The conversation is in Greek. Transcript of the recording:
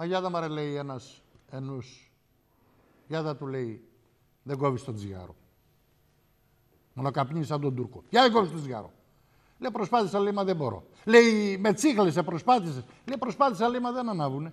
Μα γιάδα μαρε λέει ένας ενούς. Γιάδα του λέει δεν κόβεις τον τσιγάρο. Μονοκαπνίς σαν τον Τούρκο. Για δεν κόβεις τον τσιγάρο. Λέει προσπάθησα λέει μα δεν μπορώ. Λέει με τσίχλεσαι προσπάθησες. Λέει προσπάθησα λέει μα δεν ανάβουνε.